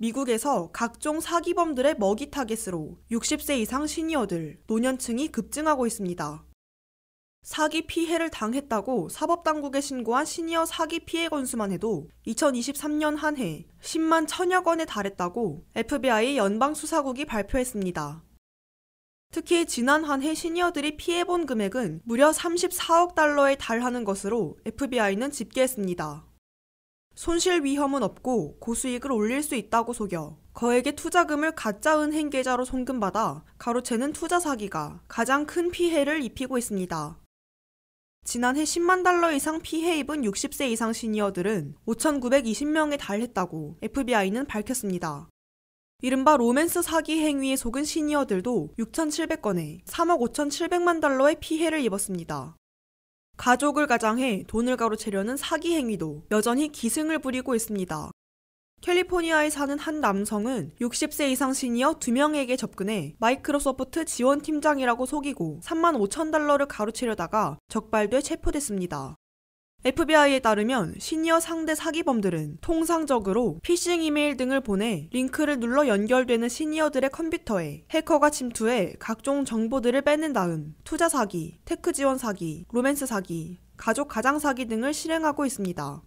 미국에서 각종 사기범들의 먹이 타겟으로 60세 이상 시니어들, 노년층이 급증하고 있습니다. 사기 피해를 당했다고 사법당국에 신고한 시니어 사기 피해 건수만 해도 2023년 한 해 10만 천여 건에 달했다고 FBI 연방수사국이 발표했습니다. 특히 지난 한 해 시니어들이 피해본 금액은 무려 34억 달러에 달하는 것으로 FBI는 집계했습니다. 손실 위험은 없고 고수익을 올릴 수 있다고 속여 거액의 투자금을 가짜 은행 계좌로 송금받아 가로채는 투자 사기가 가장 큰 피해를 입히고 있습니다. 지난해 10만 달러 이상 피해 입은 60세 이상 시니어들은 5,920명에 달했다고 FBI는 밝혔습니다. 이른바 로맨스 사기 행위에 속은 시니어들도 6,700건에 3억 5,700만 달러의 피해를 입었습니다. 가족을 가장해 돈을 가로채려는 사기 행위도 여전히 기승을 부리고 있습니다. 캘리포니아에 사는 한 남성은 60세 이상 시니어 2명에게 접근해 마이크로소프트 지원팀장이라고 속이고 3만 5천 달러를 가로채려다가 적발돼 체포됐습니다. FBI에 따르면 시니어 상대 사기범들은 통상적으로 피싱 이메일 등을 보내 링크를 눌러 연결되는 시니어들의 컴퓨터에 해커가 침투해 각종 정보들을 뺏는 다음 투자 사기, 테크 지원 사기, 로맨스 사기, 가족 가장 사기 등을 실행하고 있습니다.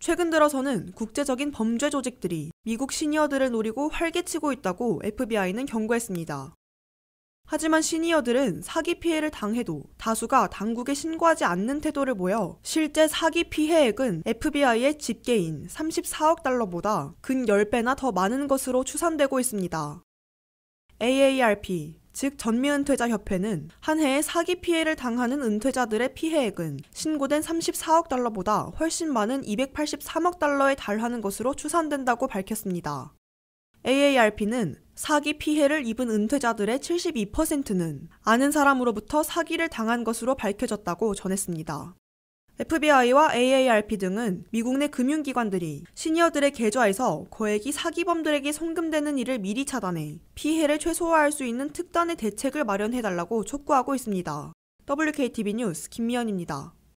최근 들어서는 국제적인 범죄 조직들이 미국 시니어들을 노리고 활개치고 있다고 FBI는 경고했습니다. 하지만 시니어들은 사기 피해를 당해도 다수가 당국에 신고하지 않는 태도를 보여 실제 사기 피해액은 FBI의 집계인 34억 달러보다 근 10배나 더 많은 것으로 추산되고 있습니다. AARP, 즉 전미은퇴자협회는 한 해에 사기 피해를 당하는 은퇴자들의 피해액은 신고된 34억 달러보다 훨씬 많은 283억 달러에 달하는 것으로 추산된다고 밝혔습니다. AARP는 사기 피해를 입은 은퇴자들의 72%는 아는 사람으로부터 사기를 당한 것으로 밝혀졌다고 전했습니다. FBI와 AARP 등은 미국 내 금융기관들이 시니어들의 계좌에서 거액이 사기범들에게 송금되는 일을 미리 차단해 피해를 최소화할 수 있는 특단의 대책을 마련해달라고 촉구하고 있습니다. WKTV 뉴스 김미연입니다.